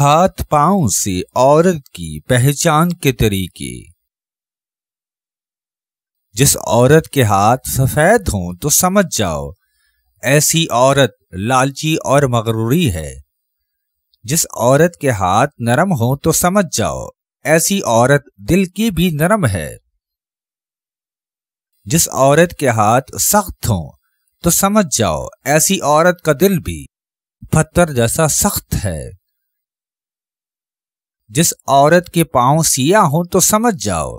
हाथ पांव से औरत की पहचान के तरीके जिस औरत के हाथ सफेद हों तो समझ जाओ ऐसी औरत लालची और मगरूरी है जिस औरत के हाथ नरम हो तो समझ जाओ ऐसी औरत दिल की भी नरम है जिस औरत के हाथ सख्त हो तो समझ जाओ ऐसी औरत का दिल भी पत्थर जैसा सख्त है जिस औरत के पांव सिया हो तो समझ जाओ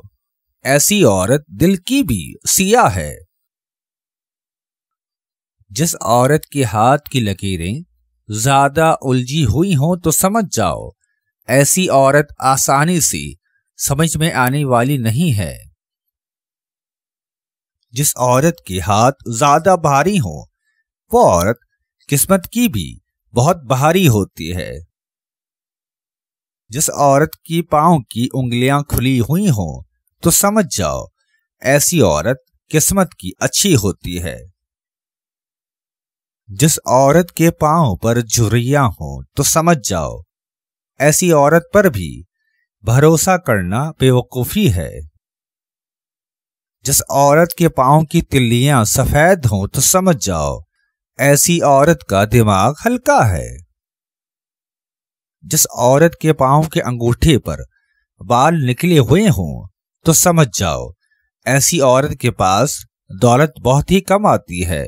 ऐसी औरत दिल की भी सिया है जिस औरत के हाथ की लकीरें ज्यादा उलझी हुई हो तो समझ जाओ ऐसी औरत आसानी से समझ में आने वाली नहीं है जिस औरत के हाथ ज्यादा भारी हो वो औरत किस्मत की भी बहुत भारी होती है जिस औरत की पांव की उंगलियां खुली हुई हों तो समझ जाओ ऐसी औरत किस्मत की अच्छी होती है जिस औरत के पांव पर झुरिया हो तो समझ जाओ ऐसी औरत पर भी भरोसा करना बेवकूफी है जिस औरत के पांव की तिल्लियां सफेद हों तो समझ जाओ ऐसी औरत का दिमाग हल्का है जिस औरत के पांव के अंगूठे पर बाल निकले हुए हों तो समझ जाओ ऐसी औरत के पास दौलत बहुत ही कम आती है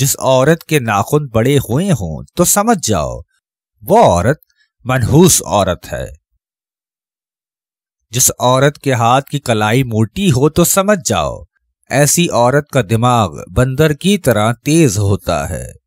जिस औरत के नाखून बड़े हुए हों तो समझ जाओ वो औरत मनहूस औरत है जिस औरत के हाथ की कलाई मोटी हो तो समझ जाओ ऐसी औरत का दिमाग बंदर की तरह तेज होता है